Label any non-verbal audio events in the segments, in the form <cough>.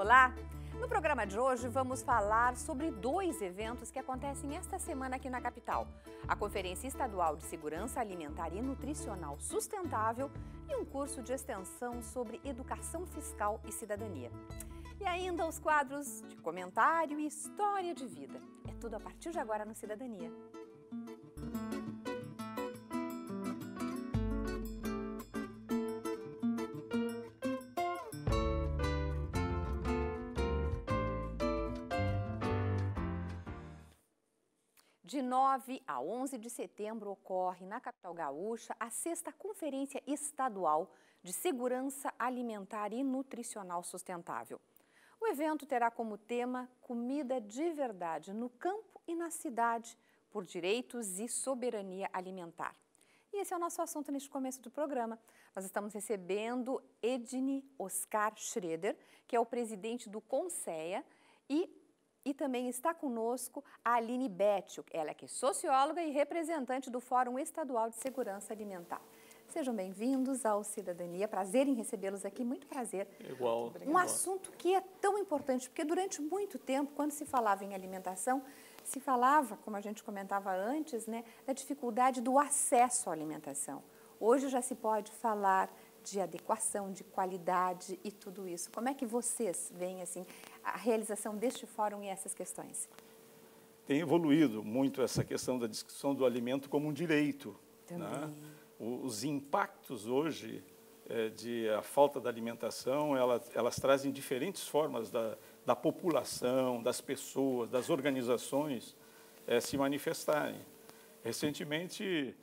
Olá! No programa de hoje vamos falar sobre dois eventos que acontecem esta semana aqui na capital: a Conferência Estadual de Segurança Alimentar e Nutricional Sustentável e um curso de extensão sobre educação fiscal e cidadania. E ainda os quadros de comentário e história de vida. É tudo a partir de agora no Cidadania. 9 a 11 de setembro ocorre na capital gaúcha a sexta Conferência Estadual de Segurança Alimentar e Nutricional Sustentável. O evento terá como tema Comida de Verdade no Campo e na Cidade por Direitos e Soberania Alimentar. E esse é o nosso assunto neste começo do programa. Nós estamos recebendo Edne Oscar Schroeder, que é o presidente do CONSEA, e e também está conosco a Aline Bettio, ela que é socióloga e representante do Fórum Estadual de Segurança Alimentar. Sejam bem-vindos ao Cidadania. Prazer em recebê-los aqui, muito prazer. Igual. Um assunto que é tão importante, porque durante muito tempo, quando se falava em alimentação, se falava, como a gente comentava antes, né, da dificuldade do acesso à alimentação. Hoje já se pode falar de adequação, de qualidade e tudo isso. Como é que vocês veem assim a realização deste fórum e essas questões? Tem evoluído muito essa questão da discussão do alimento como um direito. Né? Os impactos hoje é, de a falta da alimentação, ela, elas trazem diferentes formas da, da população, das pessoas, das organizações é, se manifestarem. Recentemente,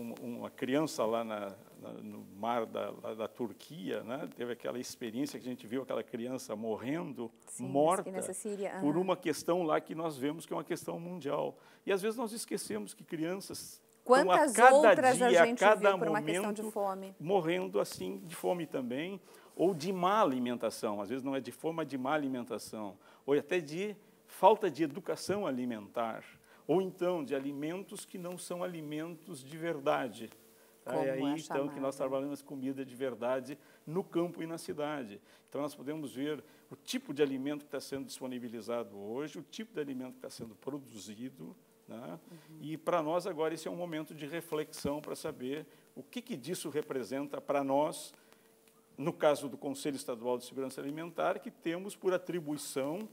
uma criança lá na, na, no mar da, da Turquia, né? teve aquela experiência que a gente viu aquela criança morrendo, Sim, morta, Síria, por uma questão lá que nós vemos que é uma questão mundial. E às vezes nós esquecemos que crianças Quantas estão a cada dia, a, a cada momento, morrendo assim de fome também, ou de má alimentação. Às vezes não é de fome, mas de má alimentação, ou até de falta de educação alimentar ou então de alimentos que não são alimentos de verdade. Como é aí é então que nós trabalhamos comida de verdade no campo e na cidade. Então nós podemos ver o tipo de alimento que está sendo disponibilizado hoje, o tipo de alimento que está sendo produzido. Né? Uhum. E para nós agora esse é um momento de reflexão para saber o que, que disso representa para nós, no caso do Conselho Estadual de Segurança Alimentar, que temos por atribuição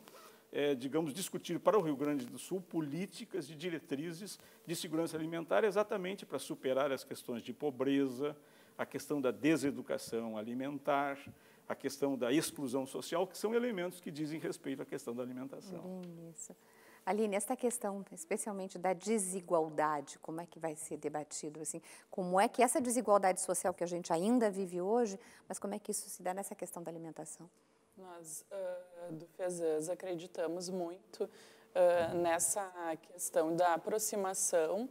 é, digamos, discutir para o Rio Grande do Sul políticas e diretrizes de segurança alimentar, exatamente para superar as questões de pobreza, a questão da deseducação alimentar, a questão da exclusão social, que são elementos que dizem respeito à questão da alimentação. Bem, isso. Aline, esta questão, especialmente da desigualdade, como é que vai ser debatido? Assim, como é que essa desigualdade social que a gente ainda vive hoje, mas como é que isso se dá nessa questão da alimentação? Nós uh, do FESANS acreditamos muito uh, nessa questão da aproximação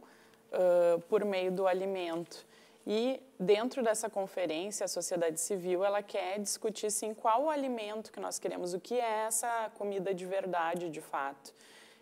uh, por meio do alimento. E dentro dessa conferência, a sociedade civil ela quer discutir sim qual o alimento que nós queremos, o que é essa comida de verdade, de fato.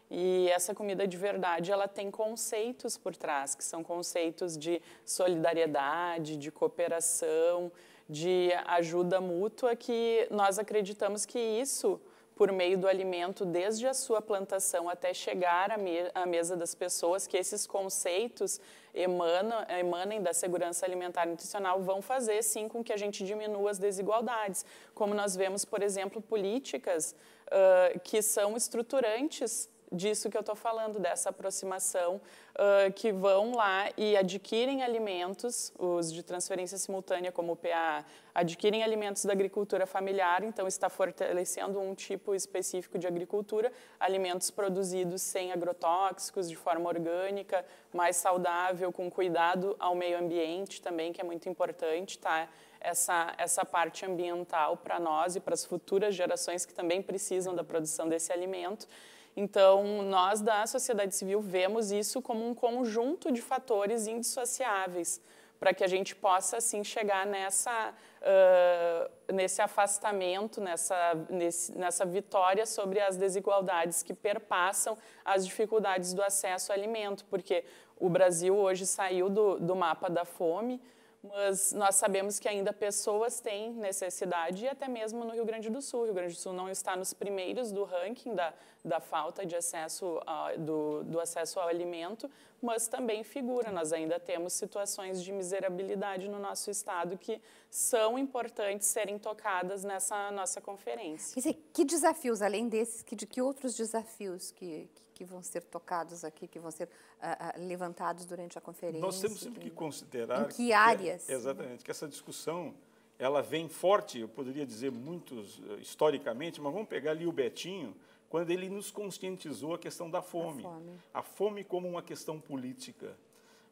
E essa comida de verdade, ela tem conceitos por trás, que são conceitos de solidariedade, de cooperação, de ajuda mútua que nós acreditamos que isso por meio do alimento desde a sua plantação até chegar à, me à mesa das pessoas, que esses conceitos emanam, emanem da segurança alimentar e nutricional, vão fazer sim com que a gente diminua as desigualdades. Como nós vemos, por exemplo, políticas uh, que são estruturantes disso que eu estou falando, dessa aproximação, uh, que vão lá e adquirem alimentos, os de transferência simultânea, como o PA, adquirem alimentos da agricultura familiar, então está fortalecendo um tipo específico de agricultura, alimentos produzidos sem agrotóxicos, de forma orgânica, mais saudável, com cuidado ao meio ambiente também, que é muito importante, tá? essa, essa parte ambiental para nós e para as futuras gerações que também precisam da produção desse alimento. Então, nós da sociedade civil vemos isso como um conjunto de fatores indissociáveis para que a gente possa, assim, chegar nessa, uh, nesse afastamento, nessa, nesse, nessa vitória sobre as desigualdades que perpassam as dificuldades do acesso ao alimento, porque o Brasil hoje saiu do, do mapa da fome, mas nós sabemos que ainda pessoas têm necessidade, e até mesmo no Rio Grande do Sul. O Rio Grande do Sul não está nos primeiros do ranking da, da falta de acesso a, do, do acesso ao alimento, mas também figura. Nós ainda temos situações de miserabilidade no nosso estado que são importantes serem tocadas nessa nossa conferência. Dizer, que desafios, além desses, que, de que outros desafios que, que que vão ser tocados aqui, que vão ser uh, uh, levantados durante a conferência? Nós temos sempre que, que considerar... Em que, é áreas? exatamente, que essa discussão ela vem forte, eu poderia dizer muitos eh, historicamente, mas vamos pegar ali o Betinho, quando ele nos conscientizou a questão da fome, fome. a fome como uma questão política.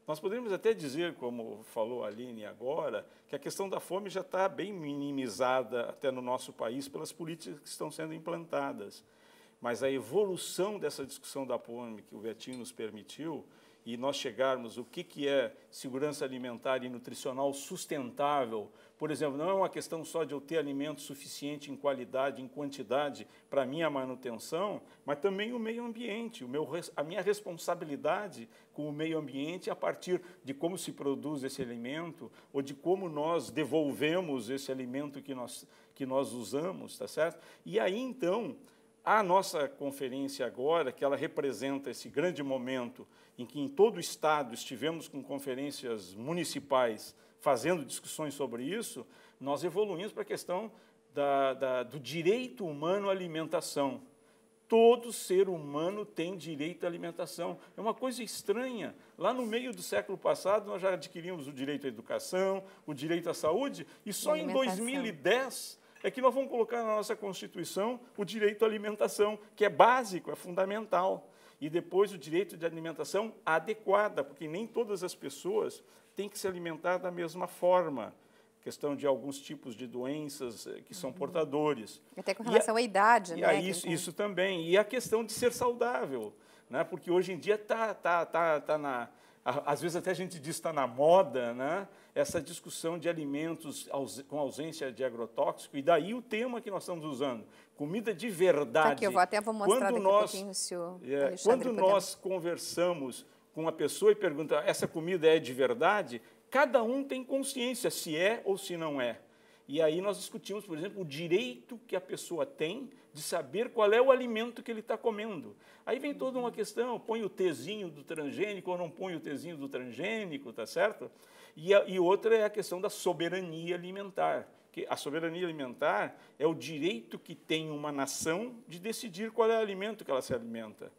Nós poderíamos até dizer, como falou a Aline agora, que a questão da fome já está bem minimizada até no nosso país pelas políticas que estão sendo implantadas mas a evolução dessa discussão da POM que o Vetinho nos permitiu e nós chegarmos o que, que é segurança alimentar e nutricional sustentável, por exemplo, não é uma questão só de eu ter alimento suficiente em qualidade, em quantidade para minha manutenção, mas também o meio ambiente, o meu, a minha responsabilidade com o meio ambiente a partir de como se produz esse alimento ou de como nós devolvemos esse alimento que nós, que nós usamos, tá certo? E aí então a nossa conferência agora, que ela representa esse grande momento em que em todo o Estado estivemos com conferências municipais fazendo discussões sobre isso, nós evoluímos para a questão da, da, do direito humano à alimentação. Todo ser humano tem direito à alimentação. É uma coisa estranha. Lá no meio do século passado, nós já adquirimos o direito à educação, o direito à saúde, e só em 2010 é que nós vamos colocar na nossa Constituição o direito à alimentação, que é básico, é fundamental. E depois o direito de alimentação adequada, porque nem todas as pessoas têm que se alimentar da mesma forma. Questão de alguns tipos de doenças eh, que são uhum. portadores. Até com relação a, à idade, né? Isso, isso também. E a questão de ser saudável, né? porque hoje em dia está tá, tá, tá na, às vezes até a gente diz está na moda, né? essa discussão de alimentos com ausência de agrotóxico, e daí o tema que nós estamos usando, comida de tá verdade. aqui, eu vou até vou mostrar quando nós, um senhor é, Quando nós conversamos com uma pessoa e pergunta, essa comida é de verdade? Cada um tem consciência se é ou se não é. E aí nós discutimos, por exemplo, o direito que a pessoa tem de saber qual é o alimento que ele está comendo. Aí vem toda uma questão, põe o tezinho do transgênico ou não põe o tezinho do transgênico, tá certo? E, a, e outra é a questão da soberania alimentar. Que a soberania alimentar é o direito que tem uma nação de decidir qual é o alimento que ela se alimenta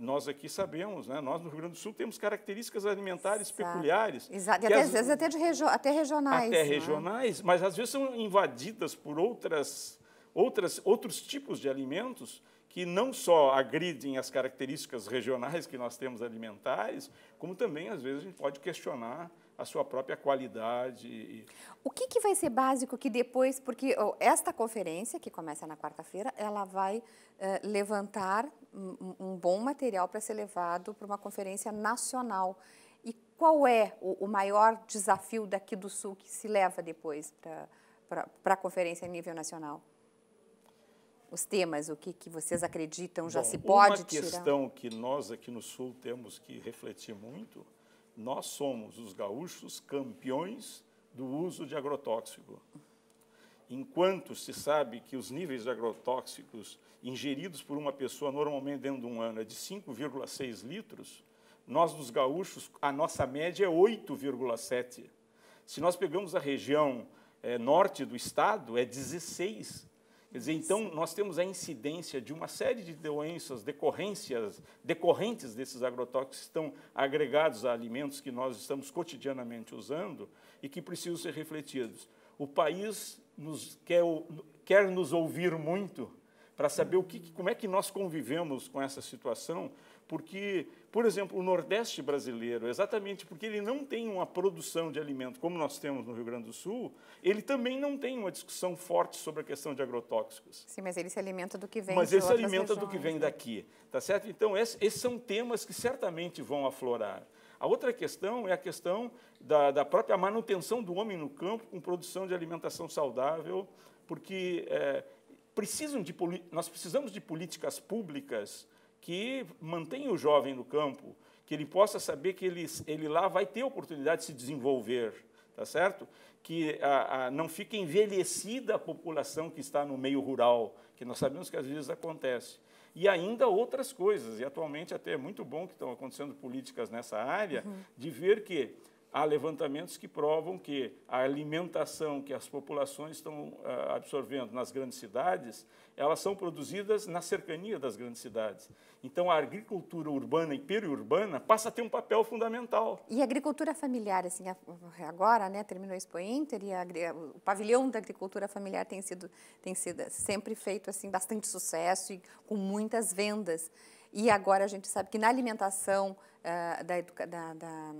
nós aqui sabemos, né? nós no Rio Grande do Sul temos características alimentares Exato. peculiares. Exato, e até, às vezes até, regio... até regionais. Até né? regionais, mas às vezes são invadidas por outras, outras, outros tipos de alimentos que não só agridem as características regionais que nós temos alimentares, como também, às vezes, a gente pode questionar a sua própria qualidade. O que, que vai ser básico que depois, porque oh, esta conferência, que começa na quarta-feira, ela vai eh, levantar um, um bom material para ser levado para uma conferência nacional. E qual é o, o maior desafio daqui do Sul que se leva depois para a conferência a nível nacional? os temas, o que, que vocês acreditam já Bom, se pode tirar? Uma questão que nós aqui no Sul temos que refletir muito nós somos os gaúchos campeões do uso de agrotóxico. Enquanto se sabe que os níveis de agrotóxicos ingeridos por uma pessoa normalmente dentro de um ano é de 5,6 litros, nós dos gaúchos, a nossa média é 8,7. Se nós pegamos a região é, norte do estado, é 16. Quer dizer, então, nós temos a incidência de uma série de doenças decorrências, decorrentes desses agrotóxicos que estão agregados a alimentos que nós estamos cotidianamente usando e que precisam ser refletidos. O país nos quer, quer nos ouvir muito para saber o que, como é que nós convivemos com essa situação porque, por exemplo, o Nordeste brasileiro, exatamente porque ele não tem uma produção de alimento como nós temos no Rio Grande do Sul, ele também não tem uma discussão forte sobre a questão de agrotóxicos. Sim, mas ele se alimenta do que vem Mas ele se alimenta regiões, do que vem né? daqui, tá certo? Então, esses são temas que certamente vão aflorar. A outra questão é a questão da, da própria manutenção do homem no campo com produção de alimentação saudável, porque é, precisam de, nós precisamos de políticas públicas que mantenha o jovem no campo, que ele possa saber que ele, ele lá vai ter oportunidade de se desenvolver, tá certo? Que a, a, não fique envelhecida a população que está no meio rural, que nós sabemos que às vezes acontece. E ainda outras coisas, e atualmente até é muito bom que estão acontecendo políticas nessa área, uhum. de ver que há levantamentos que provam que a alimentação que as populações estão ah, absorvendo nas grandes cidades, elas são produzidas na cercania das grandes cidades. Então, a agricultura urbana e periurbana passa a ter um papel fundamental. E a agricultura familiar, assim, agora, né, terminou a Expo Inter e a, o pavilhão da agricultura familiar tem sido, tem sido sempre feito, assim, bastante sucesso e com muitas vendas. E agora a gente sabe que na alimentação uh, da, educa da, da,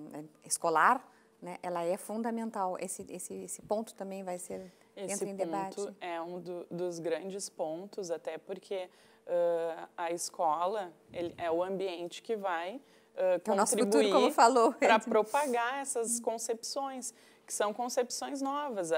escolar, né, ela é fundamental. Esse, esse, esse ponto também vai ser esse em debate. ponto é um do, dos grandes pontos, até porque uh, a escola ele, é o ambiente que vai uh, ah, que é contribuir para propagar essas concepções que são concepções novas.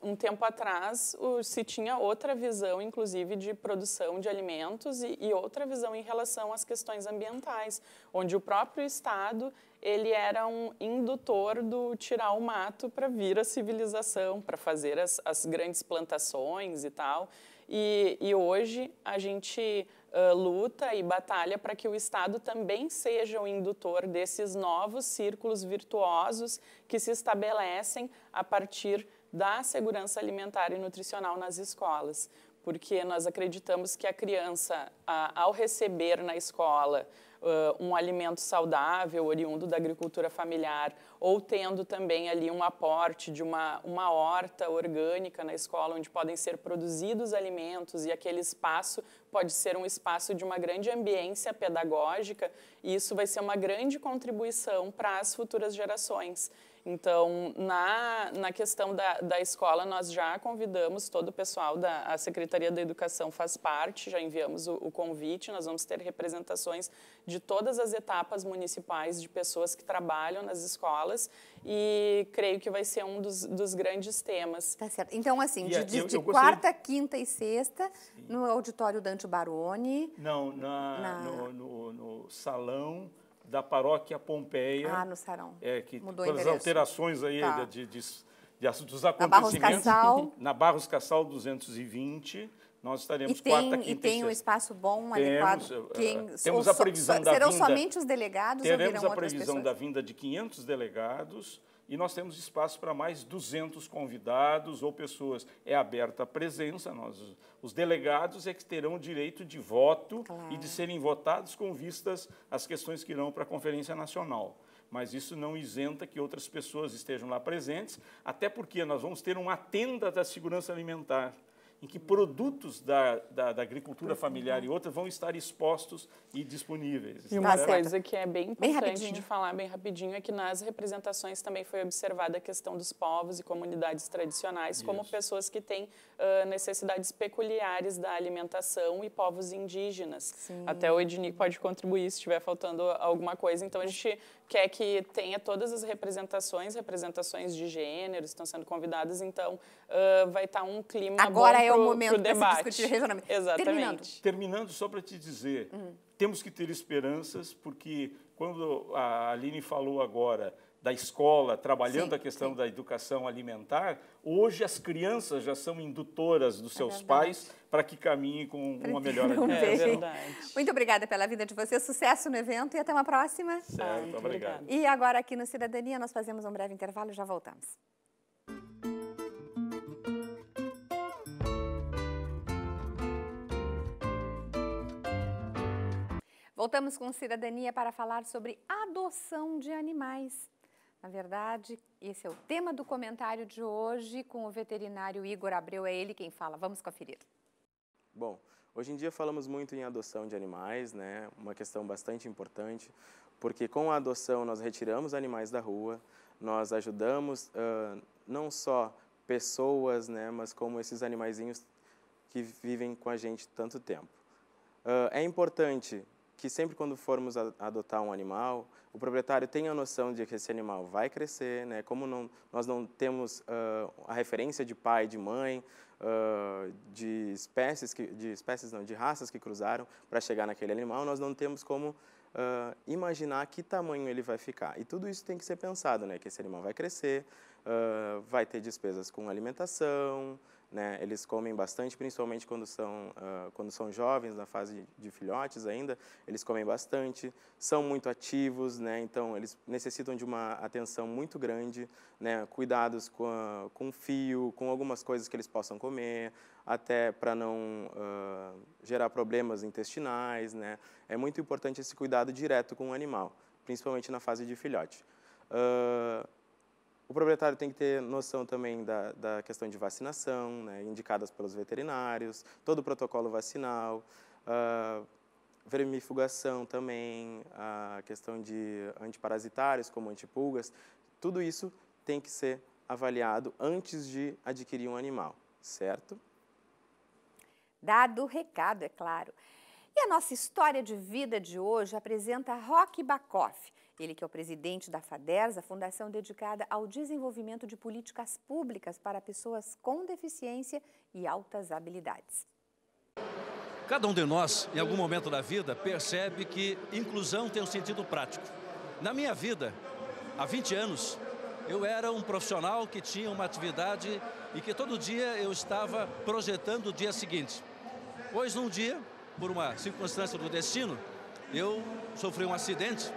um tempo atrás, o, se tinha outra visão, inclusive, de produção de alimentos e, e outra visão em relação às questões ambientais, onde o próprio Estado ele era um indutor do tirar o mato para vir a civilização, para fazer as, as, grandes plantações e tal. E, e hoje a gente ah, luta e batalha para que o Estado também seja o indutor desses novos círculos virtuosos que se estabelecem a partir da segurança alimentar e nutricional nas escolas, porque nós acreditamos que a criança, ao receber na escola uh, um alimento saudável, oriundo da agricultura familiar, ou tendo também ali um aporte de uma, uma horta orgânica na escola, onde podem ser produzidos alimentos e aquele espaço pode ser um espaço de uma grande ambiência pedagógica, e isso vai ser uma grande contribuição para as futuras gerações. Então, na, na questão da, da escola, nós já convidamos todo o pessoal da a Secretaria da Educação faz parte, já enviamos o, o convite, nós vamos ter representações de todas as etapas municipais de pessoas que trabalham nas escolas e creio que vai ser um dos, dos grandes temas. Tá certo. Então, assim, de, é, de, de quarta, quinta e sexta, Sim. no auditório Dante Baroni. Não, na, na... No, no, no salão da paróquia Pompeia. Ah, no Sarão. É, que Mudou as alterações aí tá. de, de, de, dos acontecimentos. <laughs> Na Barros Cassal. Na Barros Cassal 220. Nós estaremos e tem, quarta, quinta, E tem um espaço bom, temos, adequado. Eh, quem, temos ou, a previsão so, da serão vinda. Serão somente os delegados Teremos ou virão a previsão da vinda de 500 delegados e nós temos espaço para mais 200 convidados ou pessoas. É aberta a presença, nós, os delegados é que terão direito de voto claro. e de serem votados com vistas às questões que irão para a Conferência Nacional. Mas isso não isenta que outras pessoas estejam lá presentes, até porque nós vamos ter uma tenda da segurança alimentar em que produtos da, da, da, agricultura familiar e outra vão estar expostos e disponíveis. E uma tá coisa que é bem importante bem de falar bem rapidinho é que nas representações também foi observada a questão dos povos e comunidades tradicionais Isso. como pessoas que têm uh, necessidades peculiares da alimentação e povos indígenas. Sim. Até o Edni pode contribuir se estiver faltando alguma coisa. Então, a gente quer que tenha todas as representações, representações de gênero, estão sendo convidadas, então uh, vai estar tá um clima Agora é pro, o momento de se discutir regionalmente. Exatamente. Terminando, Terminando só para te dizer, uhum. temos que ter esperanças, porque quando a Aline falou agora da escola, trabalhando sim, a questão sim. da educação alimentar, hoje as crianças já são indutoras dos é seus é pais para que caminhem com uma melhor alimentação. É <laughs> muito obrigada pela vida de vocês, sucesso no evento e até uma próxima. Certo, muito obrigado. E agora aqui no Cidadania nós fazemos um breve intervalo e já voltamos. Voltamos com Cidadania para falar sobre adoção de animais. Na verdade, esse é o tema do comentário de hoje com o veterinário Igor Abreu, é ele quem fala. Vamos conferir. Bom, hoje em dia falamos muito em adoção de animais, né? Uma questão bastante importante, porque com a adoção nós retiramos animais da rua, nós ajudamos uh, não só pessoas, né, mas como esses animaizinhos que vivem com a gente tanto tempo. Uh, é importante que sempre quando formos adotar um animal, o proprietário tenha a noção de que esse animal vai crescer, né? Como não, nós não temos uh, a referência de pai, de mãe, uh, de espécies que, de espécies não, de raças que cruzaram para chegar naquele animal, nós não temos como uh, imaginar que tamanho ele vai ficar. E tudo isso tem que ser pensado, né? Que esse animal vai crescer, vai ter despesas com alimentação, né? Eles comem bastante, principalmente quando são, uh, quando são jovens, na fase de filhotes ainda, eles comem bastante, são muito ativos, né? então eles necessitam de uma atenção muito grande, né? cuidados com, a, com fio, com algumas coisas que eles possam comer, até para não uh, gerar problemas intestinais. Né? É muito importante esse cuidado direto com o animal, principalmente na fase de filhote. Uh, o proprietário tem que ter noção também da, da questão de vacinação, né, indicadas pelos veterinários, todo o protocolo vacinal, uh, vermifugação também, a questão de antiparasitários como antipulgas, tudo isso tem que ser avaliado antes de adquirir um animal, certo? Dado o recado, é claro. E a nossa história de vida de hoje apresenta Rock Bakoff, ele que é o presidente da FADERS, a fundação dedicada ao desenvolvimento de políticas públicas para pessoas com deficiência e altas habilidades. Cada um de nós, em algum momento da vida, percebe que inclusão tem um sentido prático. Na minha vida, há 20 anos, eu era um profissional que tinha uma atividade e que todo dia eu estava projetando o dia seguinte. Pois num dia, por uma circunstância do destino, eu sofri um acidente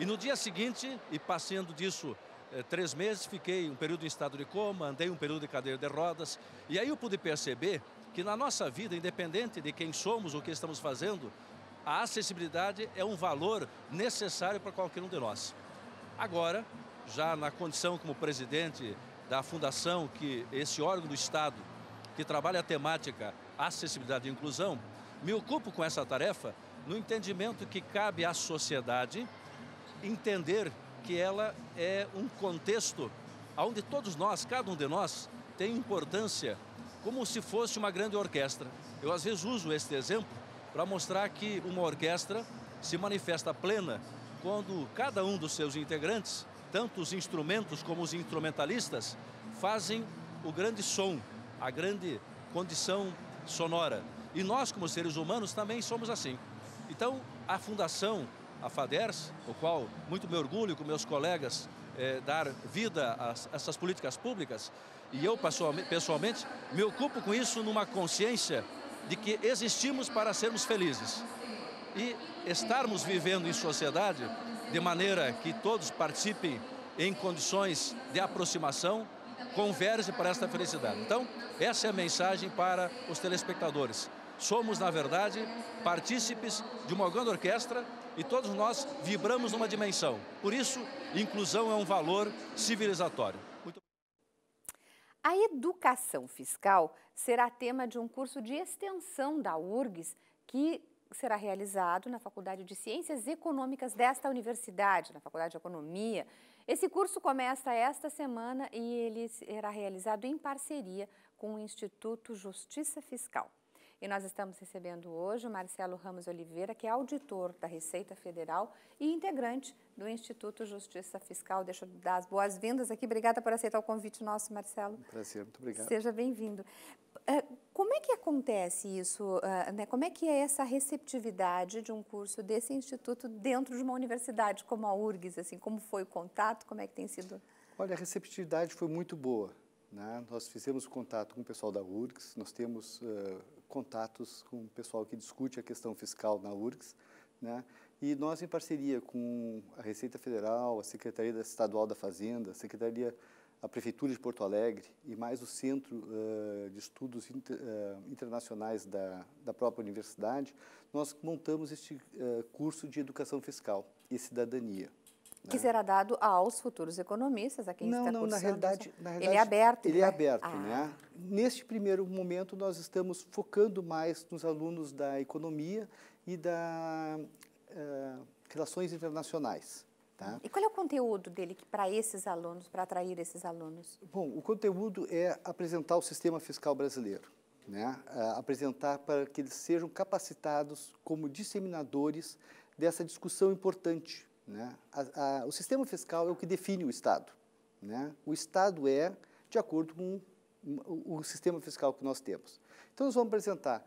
e no dia seguinte, e passando disso eh, três meses, fiquei um período em estado de coma, andei um período de cadeira de rodas. E aí eu pude perceber que na nossa vida, independente de quem somos, o que estamos fazendo, a acessibilidade é um valor necessário para qualquer um de nós. Agora, já na condição como presidente da fundação, que esse órgão do Estado que trabalha a temática acessibilidade e inclusão, me ocupo com essa tarefa no entendimento que cabe à sociedade entender que ela é um contexto onde todos nós, cada um de nós, tem importância como se fosse uma grande orquestra. Eu às vezes uso este exemplo para mostrar que uma orquestra se manifesta plena quando cada um dos seus integrantes, tanto os instrumentos como os instrumentalistas, fazem o grande som, a grande condição sonora. E nós, como seres humanos, também somos assim. Então, a fundação a FADERS, o qual muito me orgulho com meus colegas eh, dar vida a essas políticas públicas, e eu pessoalmente me ocupo com isso numa consciência de que existimos para sermos felizes. E estarmos vivendo em sociedade de maneira que todos participem em condições de aproximação, converge para esta felicidade. Então, essa é a mensagem para os telespectadores Somos, na verdade, partícipes de uma grande orquestra e todos nós vibramos numa dimensão. Por isso, inclusão é um valor civilizatório. Muito... A educação fiscal será tema de um curso de extensão da URGS que será realizado na Faculdade de Ciências Econômicas desta universidade, na Faculdade de Economia. Esse curso começa esta semana e ele será realizado em parceria com o Instituto Justiça Fiscal. E nós estamos recebendo hoje o Marcelo Ramos Oliveira, que é auditor da Receita Federal e integrante do Instituto Justiça Fiscal. Deixa eu dar as boas-vindas aqui. Obrigada por aceitar o convite nosso, Marcelo. Um prazer, muito obrigado. Seja bem-vindo. É, como é que acontece isso? É, né? Como é que é essa receptividade de um curso desse instituto dentro de uma universidade como a URGS? Assim, como foi o contato? Como é que tem sido? Olha, a receptividade foi muito boa. Né? Nós fizemos contato com o pessoal da URGS, nós temos uh, contatos com o pessoal que discute a questão fiscal na URGS, né? E nós, em parceria com a Receita Federal, a Secretaria Estadual da Fazenda, a Secretaria, a Prefeitura de Porto Alegre e mais o Centro uh, de Estudos inter, uh, Internacionais da, da própria universidade, nós montamos este uh, curso de Educação Fiscal e Cidadania. Né? Que será dado aos futuros economistas, a quem não, está não, cursando. Na realidade, na realidade, ele é aberto. Ele é né? aberto, ah. né? Neste primeiro momento, nós estamos focando mais nos alunos da economia e da uh, relações internacionais. Tá? E qual é o conteúdo dele para esses alunos, para atrair esses alunos? Bom, o conteúdo é apresentar o sistema fiscal brasileiro, né? Eh, apresentar para que eles sejam capacitados como disseminadores dessa discussão importante né? A, a, o sistema fiscal é o que define o Estado. Né? O Estado é de acordo com o, o sistema fiscal que nós temos. Então, nós vamos apresentar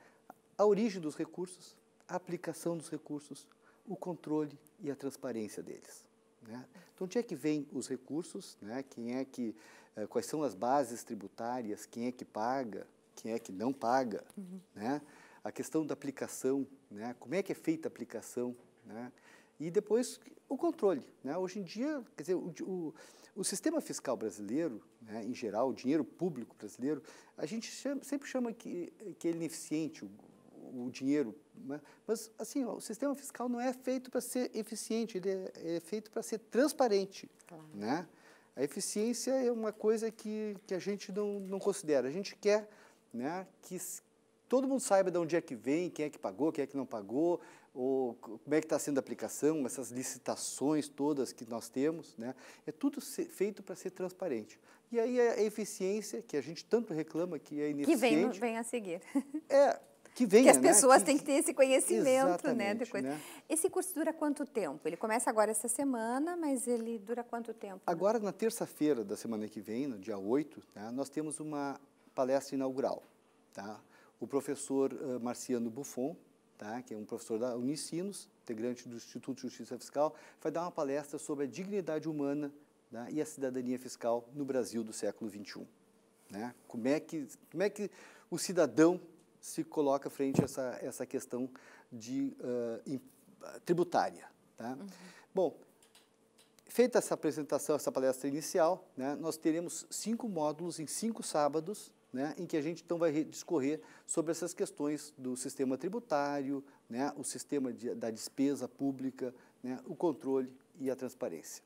a origem dos recursos, a aplicação dos recursos, o controle e a transparência deles. Né? Então, onde é que vêm os recursos? Né? Quem é que, eh, quais são as bases tributárias? Quem é que paga? Quem é que não paga? Uhum. Né? A questão da aplicação, né? como é que é feita a aplicação? Né? E depois o controle. Né? Hoje em dia, quer dizer, o, o, o sistema fiscal brasileiro, né, em geral, o dinheiro público brasileiro, a gente chama, sempre chama que, que ele é ineficiente, o, o dinheiro. Né? Mas, assim, ó, o sistema fiscal não é feito para ser eficiente, ele é, é feito para ser transparente. Claro. Né? A eficiência é uma coisa que, que a gente não, não considera. A gente quer né, que todo mundo saiba de onde é que vem, quem é que pagou, quem é que não pagou, ou como é que está sendo a aplicação, essas licitações todas que nós temos, né? é tudo feito para ser transparente. E aí a eficiência, que a gente tanto reclama que é ineficiente... Que vem, vem a seguir. É, que vem né Que as né, pessoas né? têm que ter esse conhecimento, né, né? Esse curso dura quanto tempo? Ele começa agora essa semana, mas ele dura quanto tempo? Agora, na terça-feira da semana que vem, no dia 8, né, tá, nós temos uma palestra inaugural, tá? O professor uh, Marciano Buffon, tá? que é um professor da Unicinos, integrante do Instituto de Justiça Fiscal, vai dar uma palestra sobre a dignidade humana né, e a cidadania fiscal no Brasil do século XXI. Né? Como, é que, como é que o cidadão se coloca frente a essa, essa questão de, uh, tributária? Tá? Uhum. Bom, feita essa apresentação, essa palestra inicial, né, nós teremos cinco módulos em cinco sábados, né, em que a gente então vai discorrer sobre essas questões do sistema tributário, né, o sistema de, da despesa pública, né, o controle e a transparência.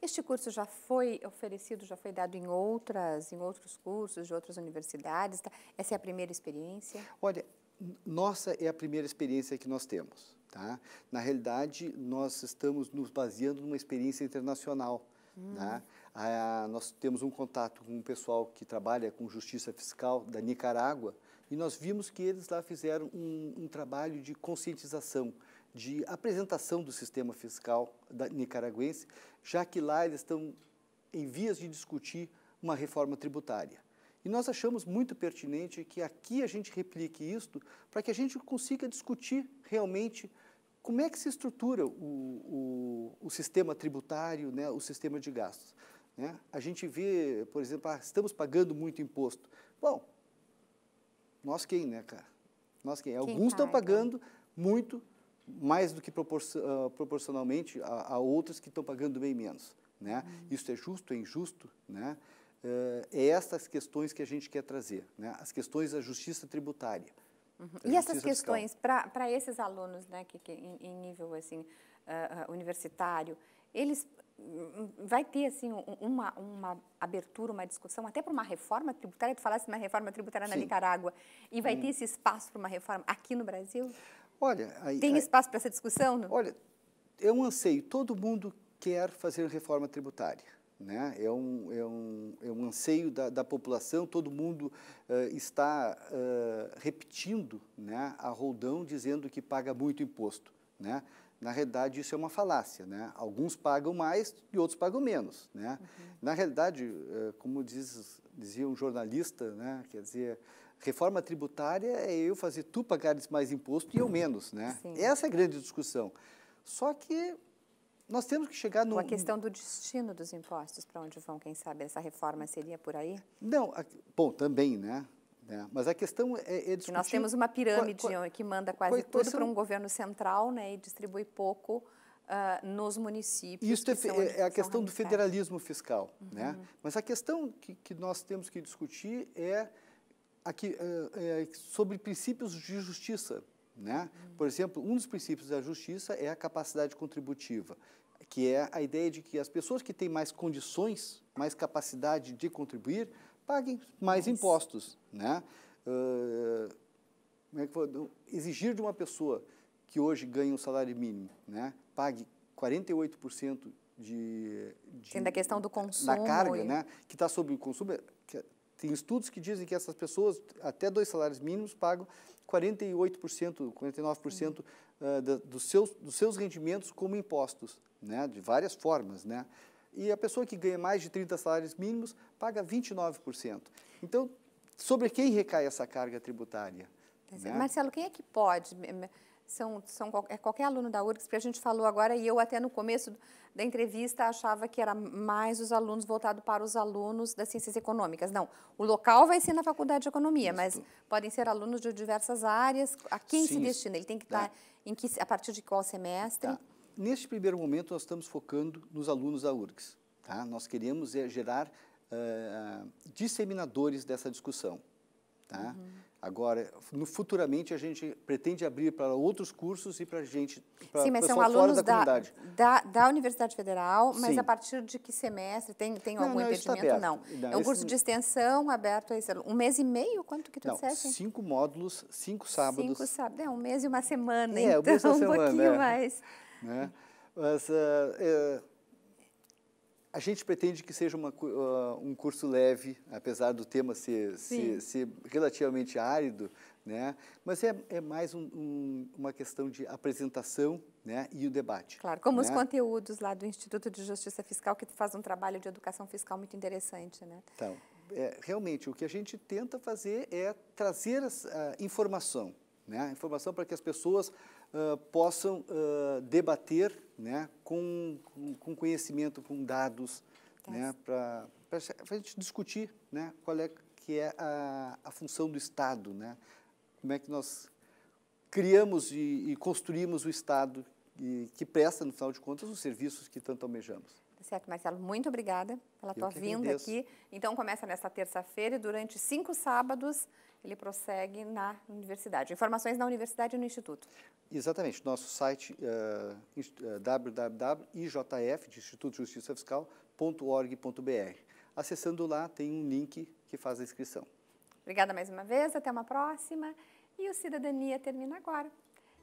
Este curso já foi oferecido, já foi dado em outras, em outros cursos de outras universidades. Tá? Essa é a primeira experiência? Olha, nossa é a primeira experiência que nós temos. Tá? Na realidade, nós estamos nos baseando numa experiência internacional. Né? Ah, nós temos um contato com um pessoal que trabalha com justiça fiscal da Nicarágua e nós vimos que eles lá fizeram um, um trabalho de conscientização, de apresentação do sistema fiscal nicaragüense, já que lá eles estão em vias de discutir uma reforma tributária. E nós achamos muito pertinente que aqui a gente replique isto para que a gente consiga discutir realmente como é que se estrutura o, o, o sistema tributário, né, o sistema de gastos? Né? A gente vê, por exemplo, ah, estamos pagando muito imposto. Bom, nós quem, né, cara? Nós quem? quem Alguns estão pagando muito, mais do que ah, proporcionalmente a, a outros que estão pagando bem menos. Né? Uhum. Isso é justo, é injusto, né? Eh, é essas questões que a gente quer trazer, né? as questões da justiça tributária. Uhum. E essas questões, para esses alunos né, que, que em, nível assim, uh, universitário, eles hum, hum, vai ter assim uma, uma abertura, uma discussão até para uma reforma tributária. Tu falaste na reforma tributária Sim. na Nicarágua e vai hum. ter esse espaço para uma reforma aqui no Brasil? Olha, aí, tem aí, espaço para essa discussão? Não? Olha, é um anseio. Todo mundo quer fazer reforma tributária. Né? É, um, é, um, é um anseio da, da população, todo mundo uh, está uh, repetindo né, a roldão dizendo que paga muito imposto. Né? Na realidade, isso é uma falácia. Né? Alguns pagam mais e outros pagam menos. Né? Uhum. Na realidade, eh, como diz, dizia um jornalista, né? quer dizer, reforma tributária é eu fazer tu pagares mais imposto e eu menos. Né? Essa é a grande discussão. Só que nós temos que chegar no... A questão do destino dos impostos, para onde vão, quem sabe, essa reforma seria por aí? Não, a, bom, também, né? né? Mas a questão é, é discutir... nós temos uma pirâmide qual, qual, que manda quase qual, tudo para um governo central né, e distribui pouco uh, nos municípios. Isso que é, é, é a questão do federalismo fiscal. Uhum. Né? Mas a questão que, que nós temos que discutir é, aqui, é eh, eh, sobre princípios de justiça. Né? Por exemplo, um dos princípios da justiça é a capacidade contributiva, que é a ideia de que as pessoas que têm mais condições, mais capacidade de contribuir, paguem mais Mas... impostos. Né? Uh, é Exigir de uma pessoa que hoje ganha um salário mínimo, né? pague 48% de, de... Tem da questão do consumo. Da carga, e... né? Que está sobre o consumo, é, é tem estudos que dizem que essas pessoas, até dois salários mínimos, pagam 48%, 49% uhum. uh, da, dos, seus, dos seus rendimentos como impostos, né? de várias formas. Né? E a pessoa que ganha mais de 30 salários mínimos paga 29%. Então, sobre quem recai essa carga tributária? É. Né? Marcelo, quem é que pode são, são é qualquer aluno da URGS, porque a gente falou agora, e eu até no começo da entrevista achava que era mais os alunos voltado para os alunos das ciências econômicas. Não, o local vai ser na Faculdade de Economia, isso. mas podem ser alunos de diversas áreas. A quem Sim, se destina? Ele tem que tá. estar em que, a partir de qual semestre? Tá. Neste primeiro momento, nós estamos focando nos alunos da URGS. Tá? Nós queremos é, gerar uh, disseminadores dessa discussão. Tá? Uhum. Agora, futuramente a gente pretende abrir para outros cursos e para gente, para Sim, mas são alunos da, da, Da, da Universidade Federal, mas Sim. a partir de que semestre? Tem, tem não, algum não, tá impedimento? Não. não. É um curso de extensão aberto a esse Um mês e meio? Quanto que tu disseste? Cinco módulos, cinco sábados. Cinco sábados. É, um mês e uma semana, é, então, um, mês uma semana, um pouquinho é. mais. Né? Mas... Uh, uh, a gente pretende que seja uma, uh, um curso leve, apesar do tema ser, ser, ser relativamente árido, né? Mas é, é mais um, um, uma questão de apresentação né? e o debate. Claro, como né? os conteúdos lá do Instituto de Justiça Fiscal, que faz um trabalho de educação fiscal muito interessante, né? Então, é, realmente, o que a gente tenta fazer é trazer a ah, informação, né? Informação para que as pessoas possam uh, debater né, com, com conhecimento, com dados, é. né, para a gente discutir né, qual é que é a, a função do Estado, né, como é que nós criamos e, e construímos o Estado e, que presta, no final de contas, os serviços que tanto almejamos. Tá certo, Marcelo, muito obrigada pela Eu tua vinda aqui. Então, começa nesta terça-feira e durante cinco sábados ele prossegue na universidade. Informações na universidade e no Instituto. Exatamente, nosso site uh, www.ijf, de Instituto de Justiça Acessando lá, tem um link que faz a inscrição. Obrigada mais uma vez, até uma próxima. E o Cidadania termina agora.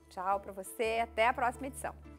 Tchau para você, até a próxima edição.